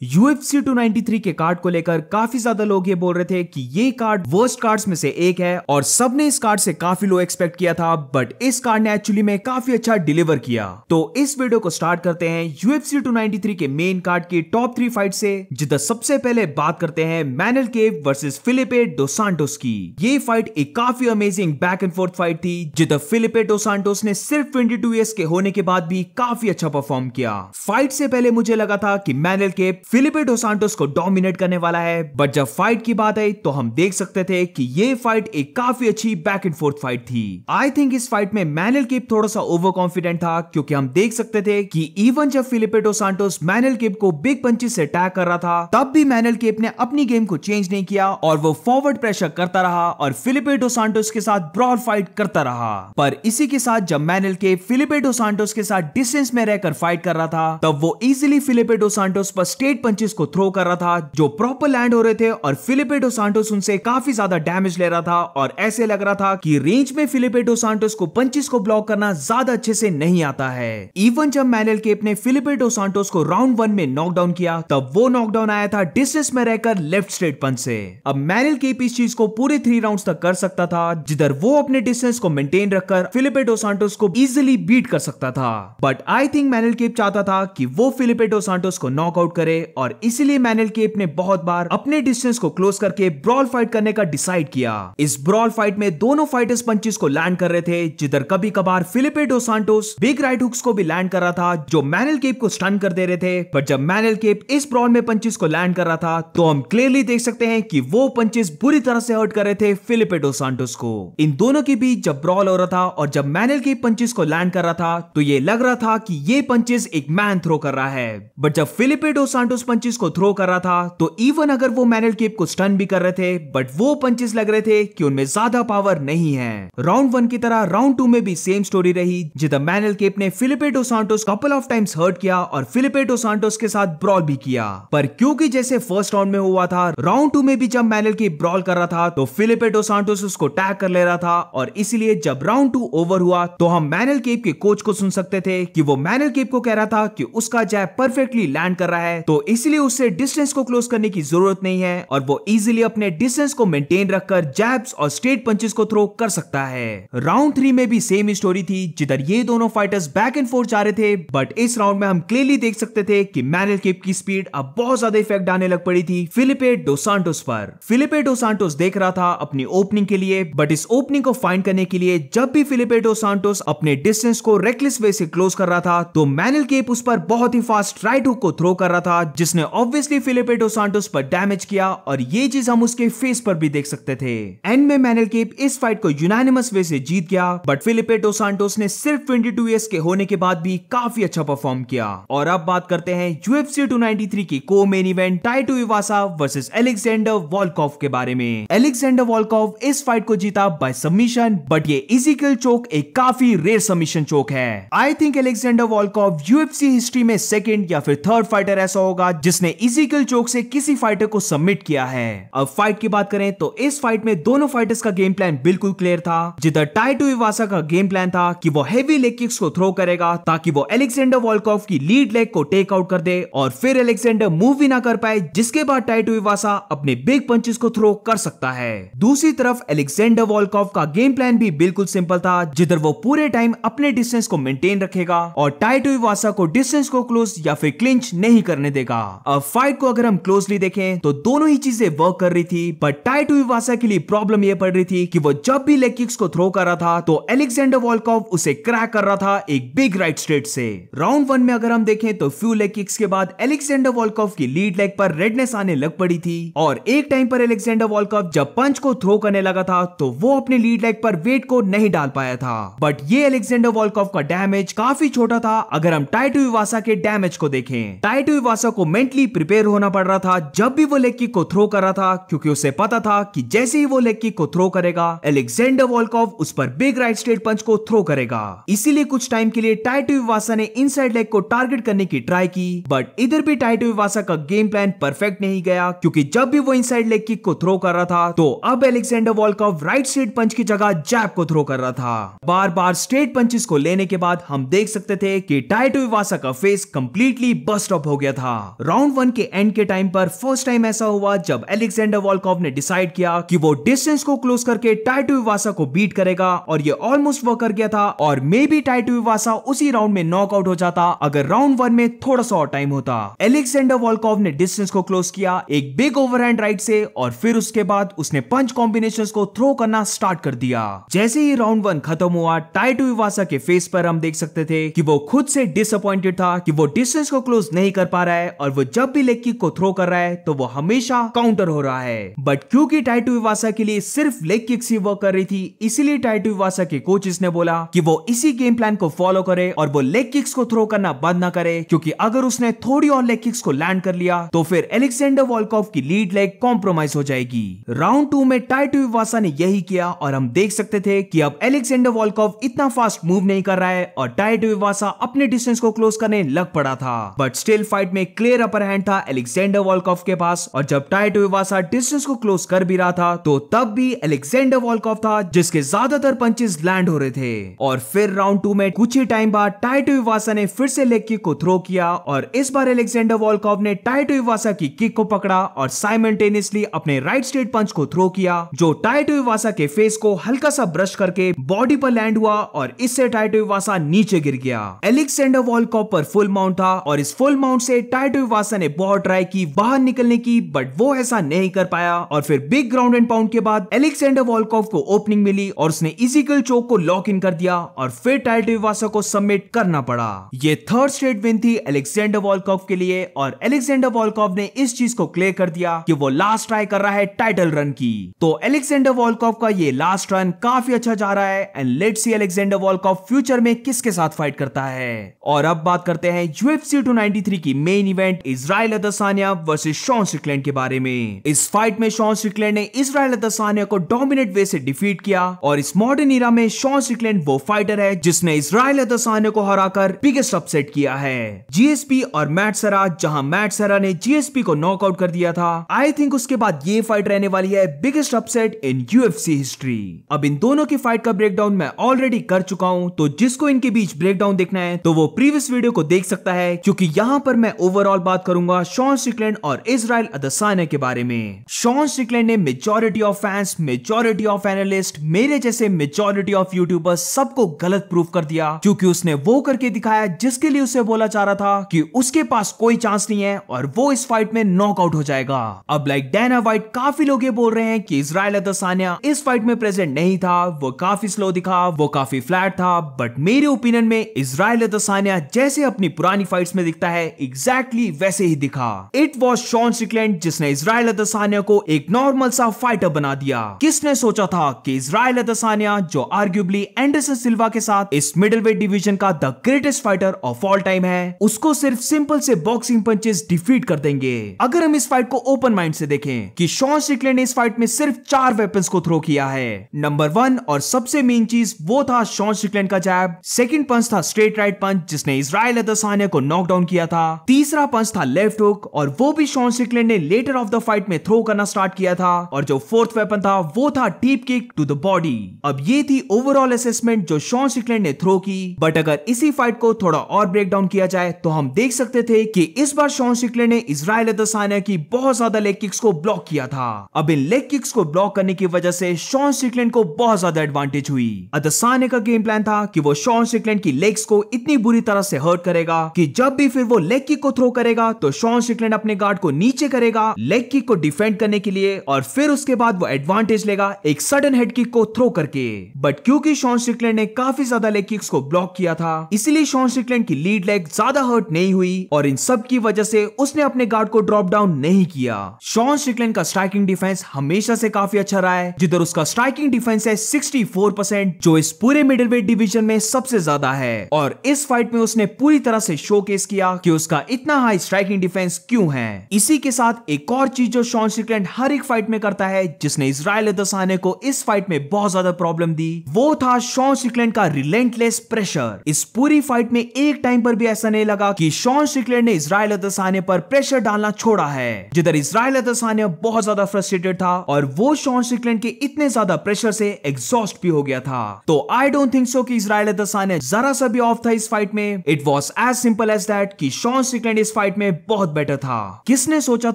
UFC 293 के card को लेकर काफी ज्यादा लोग ये बोल रहे थे कि ये कार्ड वर्स्ट कार्ड्स में से एक है और सबने इस कार्ड से काफी लो एक्सपेक्ट किया था बट इस कार्ड ने एक्चुअली में काफी अच्छा डिलीवर किया तो इस वीडियो को स्टार्ट करते हैं UFC 293 के मेन कार्ड की टॉप थ्री फाइट से जिधर सबसे पहले बात करते हैं Manel Kape versus Filipe Dos Santos की ये फाइट एक काफी amazing back and forth fight थी जिधर फिलिपे डोसांटोस ने सिर्फ ट्वेंटी टू के होने के बाद भी काफी अच्छा परफॉर्म किया फाइट से पहले मुझे लगा था की मैनल केव फिलिपे डोसांटोस को डोमिनेट करने वाला है बट जब फाइट की बात आई तो हम देख सकते थे कि ये फाइट एक काफी अच्छी बैक एंड फोर्थ फाइट थी आई थिंक इस फाइट में मैनल किप थोड़ा सा ओवर कॉन्फिडेंट था क्योंकि हम देख सकते थे कि इवन जब फिलिपे डोसांटोस मैनल किप को बिग पंची से अटैक कर रहा था तब भी मैनल किप ने अपनी गेम को चेंज नहीं किया और वो फॉरवर्ड प्रेशर करता रहा और फिलिपे डोसांटोस के साथ ब्रॉड फाइट करता रहा पर इसी के साथ जब मैनल के फिलिपे डोसांटोस के साथ डिस्टेंस में रहकर फाइट कर रहा था तब वो इजिली फिलिपे डोसांटोस पर स्टेट ब्लेड पंचेस को थ्रो कर रहा था जो प्रॉपर लैंड हो रहे थे और फिलिपेटो सांटोस उनसे काफी ज्यादा डैमेज ले रहा था और ऐसे लग रहा था कि रेंज में फिलिपेटो सांटोस को पंचेस को ब्लॉक करना ज्यादा अच्छे से नहीं आता है इवन जब मैनल केप ने फिलिपेटो सांटोस को राउंड वन में नॉकडाउन किया तब वो नॉकडाउन आया था डिस्टेंस में रहकर लेफ्ट स्ट्रेट पंच से अब मैनल केप इस चीज को पूरे थ्री राउंड तक कर सकता था जिधर वो अपने डिस्टेंस को मेंटेन रखकर फिलिपेटो सांटोस को इजिली बीट कर सकता था but I think Manel Kape चाहता था कि वो फिलिपेटो सांटोस को नॉकआउट करे और इसीलिए मैनल केप ने बहुत बार अपने डिस्टेंस को क्लोज करके ब्रॉल फाइट करने का डिसाइड किया इस ब्रॉल फाइट में दोनों फाइटर्स पंचेस को लैंड कर रहे थे जिधर कभी कभार Filipe Dos Santos big right hooks को भी लैंड कर रहा था जो मैनल केप को स्टन कर दे रहे थे पर जब मैनल केप इस ब्रॉल में पंचेस को लैंड कर रहा था तो हम क्लियरली देख सकते हैं कि वो पंचेस बुरी तरह से हर्ट कर रहे थे फिलिपे डो सांटोस को इन दोनों के बीच जब ब्रॉल हो रहा था और जब मैनल केप पंचेस को लैंड कर रहा था तो ये लग रहा था कि ये पंचेस एक मैन थ्रो कर रहा है बट जब फिलिपे डो सांटोस उस पंचेस को थ्रो कर रहा था तो इवन अगर वो मैनल केप को स्टन भी कर रहे थे बट वो पंचेस लग रहे थे कि उनमें ज्यादा पावर नहीं है राउंड वन की तरह राउंड टू में भी सेम स्टोरी रही जिधर मैनल केप ने Filipe Dos Santos couple of times hurt किया और फिलिपेटो सांटोस के साथ ब्रॉल भी किया पर क्योंकि जैसे फर्स्ट राउंड में हुआ था राउंड टू में भी जब मैनल केप ब्रॉल कर रहा था तो फिलिपेटो सांटोस उसको टैग कर ले रहा था और इसलिए जब राउंड टू ओवर हुआ तो हम मैनल केप के कोच को सुन सकते थे कि वो मैनल केप को कह रहा था कि उसका जैब परफेक्टली लैंड कर रहा है तो इसलिए उसे डिस्टेंस को क्लोज करने की जरूरत नहीं है और वो इजिली अपने डिस्टेंस को मेंटेन रखकर जैब्स और स्ट्रेट पंचेस को थ्रो कर सकता है राउंड थ्री में भी सेम स्टोरी थी जिधर ये दोनों फाइटर्स बैक एंड फोर्थ जा रहे थे बट इस राउंड में हम क्लियरली देख सकते थे कि मैनल केप की स्पीड अब बहुत ज्यादा इफेक्ट आने लग पड़ी थी फिलिपे डोसांटोस पर फिलिपे डोसांटोस देख रहा था अपनी ओपनिंग के लिए बट इस ओपनिंग को फाइंड करने के लिए जब भी फिलिपे डोसांटोस अपने डिस्टेंस को रेकलेस वे से क्लोज कर रहा था तो मैनल केप उस पर बहुत ही फास्ट राइट हुक को थ्रो कर रहा था बाद जिसने ऑब्वियसली फिलिपे डोसांटोस पर डैमेज किया और ये चीज हम उसके फेस पर भी देख सकते थे एंड में मैनल केप इस फाइट को यूनानिमस वे से जीत गया बट फिलिपे डोसांटोस ने सिर्फ 22 इयर्स के होने के बाद भी काफी अच्छा परफॉर्म किया और अब बात करते हैं यूएफसी 293 की को main event Tai Tuivasa versus Alexander Volkov के बारे में एलेक्सेंडर वॉलकॉफ इस फाइट को जीता बाय सबमिशन बट ये इजिकल चोक एक काफी रेयर सबमिशन चोक है I think Alexander Volkov UFC history में सेकेंड या फिर थर्ड फाइटर ऐसा होगा होगा जिसने इजिकल चोक से किसी फाइटर को सबमिट किया है अब फाइट की बात करें तो इस फाइट में दोनों फाइटर्स का गेम प्लान बिल्कुल क्लियर था जिधर टाइटो इवासा का गेम प्लान था कि वो हेवी लेग किक्स को थ्रो करेगा ताकि वो एलेक्सेंडर वॉलकॉफ की लीड लेग को टेक आउट कर दे और फिर एलेक्सेंडर मूव भी ना कर पाए जिसके बाद टाइटो इवासा अपने बिग पंचेस को थ्रो कर सकता है दूसरी तरफ एलेक्सेंडर वॉलकॉफ का गेम प्लान भी बिल्कुल सिंपल था जिधर वो पूरे टाइम अपने डिस्टेंस को मेंटेन रखेगा और टाइटो इवासा को डिस्टेंस को क्लोज या फिर क्लिंच नहीं करने देगा जाएगा अब फाइट को अगर हम क्लोजली देखें तो दोनों ही चीजें वर्क कर रही थी बट टाइटो के लिए प्रॉब्लम ये पड़ रही थी कि वो जब भी लेग किक्स को थ्रो कर रहा था तो एलेक्सेंडर वॉलकॉफ उसे क्रैक कर रहा था एक बिग राइट स्ट्रेट से राउंड वन में अगर हम देखें तो फ्यू लेग किक्स के बाद एलेक्सेंडर वॉलकॉफ की लीड लेग पर रेडनेस आने लग पड़ी थी और एक टाइम पर एलेक्सेंडर वॉलकॉफ जब पंच को थ्रो करने लगा था तो वो अपने लीड लेग पर वेट को नहीं डाल पाया था बट ये एलेक्सेंडर वॉलकॉफ का डैमेज काफी छोटा था अगर हम टाइटो के डैमेज को देखें टाइटो को मेंटली प्रिपेयर होना पड़ रहा था जब भी वो लेग किक को थ्रो कर रहा था क्योंकि उसे पता था कि जैसे ही वो लेग किक को थ्रो करेगा एलेक्सेंडर वॉलकॉव उस पर बिग राइट स्ट्रेट पंच को थ्रो करेगा इसीलिए कुछ टाइम के लिए टाइट विवासा ने इनसाइड लेग को टारगेट करने की ट्राई की बट इधर भी टाइट विवासा का गेम प्लान परफेक्ट नहीं गया क्योंकि जब भी वो इनसाइड लेग किक को थ्रो कर रहा था तो अब Alexander Volkov right straight punch की जगह जैप को थ्रो कर रहा था बार बार स्ट्रेट पंचेस को लेने के बाद हम देख सकते थे कि टाइट विवासा का फेस कंप्लीटली बस्ट ऑफ हो गया था राउंड वन के एंड के टाइम पर फर्स्ट टाइम ऐसा हुआ जब एलेक्सेंडर वॉलकॉव ने डिसाइड किया कि वो डिस्टेंस को क्लोज करके टाइटो विवासा को बीट करेगा और ये ऑलमोस्ट वर्क कर गया था और मे बी टाइटो विवासा उसी राउंड में नॉकआउट हो जाता अगर राउंड वन में थोड़ा सा और टाइम होता एलेक्सेंडर वॉलकॉव ने डिस्टेंस को क्लोज किया एक बिग ओवर हैंड राइट से और फिर उसके बाद उसने पंच कॉम्बिनेशन को थ्रो करना स्टार्ट कर दिया जैसे ही राउंड वन खत्म हुआ टाइटो विवासा के फेस पर हम देख सकते थे कि वो खुद से डिसअपॉइंटेड था कि वो डिस्टेंस को क्लोज नहीं कर पा रहा है और वो जब भी लेकी को थ्रो कर रहा है तो वो हमेशा काउंटर हो रहा है बट क्योंकि टाइटू विवासा के लिए सिर्फ लेग किक्स ही वर्क कर रही थी इसीलिए टाइटू विवासा के कोचेस ने बोला कि वो इसी गेम प्लान को फॉलो करे और वो लेग किक्स को थ्रो करना बंद ना करे क्योंकि अगर उसने थोड़ी और लेग किक्स को लैंड कर लिया तो फिर एलेक्सेंडर वॉलकॉफ की लीड लेग कॉम्प्रोमाइज हो जाएगी राउंड टू में टाइटू विवासा ने यही किया और हम देख सकते थे कि अब एलेक्सेंडर वॉलकॉफ इतना फास्ट मूव नहीं कर रहा है और टाइटू विवासा अपने डिस्टेंस को क्लोज करने लग पड़ा था बट स्टिल फाइट में क्लियर क्लियर अपर हैंड था एलेक्सेंडर वॉलकॉफ के पास और जब टाइटो इवासा डिस्टेंस को क्लोज कर भी रहा था तो तब भी एलेक्सेंडर वॉलकॉफ था जिसके ज्यादातर पंचेस लैंड हो रहे थे और फिर राउंड टू में कुछ ही टाइम बाद टाइटो इवासा ने फिर से लेग किक को थ्रो किया और इस बार एलेक्सेंडर वॉलकॉफ ने टाइटो इवासा की किक को पकड़ा और साइमल्टेनियसली अपने राइट स्ट्रेट पंच को थ्रो किया जो टाइटो इवासा के फेस को हल्का सा ब्रश करके बॉडी पर लैंड हुआ और इससे टाइटो इवासा नीचे गिर गया एलेक्सेंडर वॉलकॉफ पर फुल माउंट था और इस फुल माउंट से टाइटो डिटेक्टिव वासा ने बहुत ट्राई की बाहर निकलने की बट वो ऐसा नहीं कर पाया और फिर बिग ग्राउंड एंड पाउंड के बाद एलेक्सेंडर वॉलकॉव को ओपनिंग मिली और उसने इजिकल चौक को लॉक इन कर दिया और फिर टाइटिव वासा को सबमिट करना पड़ा ये थर्ड स्ट्रेट विन थी एलेक्सेंडर वॉलकॉव के लिए और एलेक्सेंडर वॉलकॉव ने इस चीज को क्लियर कर दिया कि वो लास्ट ट्राई कर रहा है टाइटल रन की तो एलेक्सेंडर वॉलकॉव का ये लास्ट रन काफी अच्छा जा रहा है and let see Alexander Volkov future में किसके साथ फाइट करता है और अब बात करते हैं यूएफसी 293 की main event Israel Adesanya versus Sean Strickland के बारे में इस फाइट में शॉन स्ट्रिकलैंड ने इसराइल अदसानिया को डोमिनेट वे से डिफीट किया और इस मॉडर्न इरा में शॉन स्ट्रिकलैंड वो फाइटर है जिसने इसराइल अदसानिया को हराकर बिगेस्ट अपसेट किया है जीएसपी और मैट सरा जहां मैट सरा ने जीएसपी को नॉकआउट कर दिया था आई थिंक उसके बाद ये फाइट रहने वाली है biggest upset in UFC history अब इन दोनों की फाइट का ब्रेकडाउन मैं ऑलरेडी कर चुका हूँ तो जिसको इनके बीच ब्रेकडाउन देखना है तो वो प्रीवियस वीडियो को देख सकता है क्योंकि यहाँ पर मैं ओवरऑल ओवरऑल बात करूंगा शॉन स्टिकलैंड और इसराइल अदसाने के बारे में शॉन स्टिकलैंड ने majority of fans majority of analyst मेरे जैसे मेजोरिटी ऑफ यूट्यूबर्स सबको गलत प्रूफ कर दिया क्योंकि उसने वो करके दिखाया जिसके लिए उसे बोला जा रहा था कि उसके पास कोई चांस नहीं है और वो इस फाइट में नॉकआउट हो जाएगा अब लाइक डेना वाइट काफी लोग ये बोल रहे हैं कि इसराइल अदसानिया इस फाइट में प्रेजेंट नहीं था वो काफी स्लो दिखा वो काफी फ्लैट था बट मेरे ओपिनियन में इसराइल अदसानिया जैसे अपनी पुरानी फाइट्स में दिखता है एग्जैक्टली एग्जैक्टली वैसे ही दिखा इट वॉज शॉन स्टिकलैंड जिसने इसराइल अदसानिया को एक नॉर्मल सा फाइटर बना दिया किसने सोचा था कि इसराइल अदसानिया जो आर्ग्यूबली एंडरसन सिल्वा के साथ इस मिडिल वेट डिविजन का the greatest fighter of all time है उसको सिर्फ सिंपल से बॉक्सिंग पंचेस डिफीट कर देंगे अगर हम इस फाइट को ओपन माइंड से देखें कि शॉन स्टिकलैंड ने इस फाइट में सिर्फ चार वेपन को थ्रो किया है नंबर वन और सबसे मेन चीज वो था शॉन स्टिकलैंड का जैब सेकेंड पंच था स्ट्रेट राइट पंच जिसने इसराइल अदसानिया को नॉकडाउन किया था तीसरा दूसरा पंच था लेफ्ट हुक और वो भी शॉन स्ट्रिकलैंड ने लेटर ऑफ द फाइट में थ्रो करना स्टार्ट किया था और जो फोर्थ वेपन था वो था teep kick to the body अब ये थी ओवरऑल असेसमेंट जो शॉन स्ट्रिकलैंड ने थ्रो की बट अगर इसी फाइट को थोड़ा और ब्रेक डाउन किया जाए तो हम देख सकते थे कि इस बार शॉन स्ट्रिकलैंड ने इसराइल अदसाना की बहुत ज्यादा लेग किक्स को ब्लॉक किया था अब इन लेग किक्स को ब्लॉक करने की वजह से शॉन स्ट्रिकलैंड को बहुत ज्यादा एडवांटेज हुई अदसाना का गेम प्लान था कि वो शॉन स्ट्रिकलैंड की लेग्स को इतनी बुरी तरह से हर्ट करेगा कि जब भी फिर वो लेग किक को थ्रो करेगा तो शॉन स्ट्रिकलैंड अपने गार्ड को नीचे करेगा लेग किक को डिफेंड करने के लिए और फिर उसके बाद वो एडवांटेज लेगा एक सडन हेड किक को थ्रो करके बट क्योंकि शॉन स्ट्रिकलैंड ने काफी ज्यादा लेग किक्स को ब्लॉक किया था इसीलिए शॉन स्ट्रिकलैंड की लीड लेग ज्यादा हर्ट नहीं हुई और इन सब की वजह से उसने अपने गार्ड को ड्रॉप डाउन नहीं किया शॉन स्ट्रिकलैंड का स्ट्राइकिंग डिफेंस हमेशा से काफी अच्छा रहा है जिधर उसका स्ट्राइकिंग डिफेंस है 64% जो इस पूरे मिडिल वेट डिवीजन में सबसे ज्यादा है और इस फाइट में उसने पूरी तरह से शोकेस किया कि उसका इतना इतना स्ट्राइकिंग डिफेंस क्यों है इसी के साथ एक और चीज जो शॉन स्ट्रिकलैंड हर एक फाइट में करता है जिसने इसराइल दसाने को इस फाइट में बहुत ज्यादा प्रॉब्लम दी वो था शॉन स्ट्रिकलैंड का रिलेंटलेस प्रेशर इस पूरी फाइट में एक टाइम पर भी ऐसा नहीं लगा कि शॉन स्ट्रिकलैंड ने इसराइल दसाने पर प्रेशर डालना छोड़ा है जिधर इसराइल दसाने बहुत ज्यादा फ्रस्ट्रेटेड था और वो शॉन स्ट्रिकलैंड के इतने ज्यादा प्रेशर से एग्जॉस्ट भी हो गया था तो आई डोंट थिंक सो कि इसराइल दसाने जरा सा भी ऑफ था इस फाइट में it was as simple as that कि शॉन स्ट्रिकलैंड इस फाइट में बहुत बेटर था किसने सोचा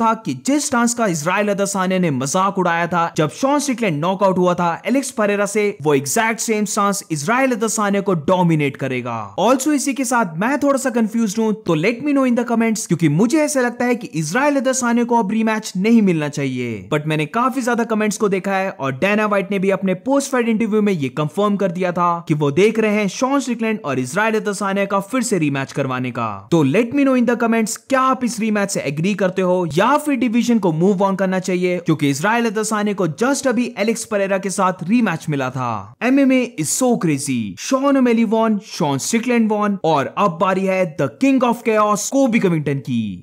था कि जिस डांस का इसराइल अदसाने ने मजाक उड़ाया था जब शॉन स्ट्रिकलैंड नॉकआउट हुआ था एलेक्स परेरा से वो एग्जैक्ट सेम सांस इसराइल अदसाने को डोमिनेट करेगा ऑल्सो इसी के साथ मैं थोड़ा सा कंफ्यूज हूँ तो let me know in the comments क्योंकि मुझे ऐसा लगता है कि इसराइल अदसाने को अब रीमैच नहीं मिलना चाहिए बट मैंने काफी ज्यादा कमेंट्स को देखा है और डेना वाइट ने भी अपने पोस्ट फाइट इंटरव्यू में ये कंफर्म कर दिया था कि वो देख रहे हैं शॉन स्ट्रिकलैंड और इसराइल अदसाने का फिर से रीमैच करवाने का तो let me know in the comments guys क्या आप इस रीमैच से एग्री करते हो या फिर डिवीजन को मूव ऑन करना चाहिए क्योंकि इसराइल अदसाने को जस्ट अभी एलेक्स परेरा के साथ रीमैच मिला था MMA is so crazy Sean Malley won Sean Strickland won और अब बारी है द किंग ऑफ कैस कोबी कमिंगटन की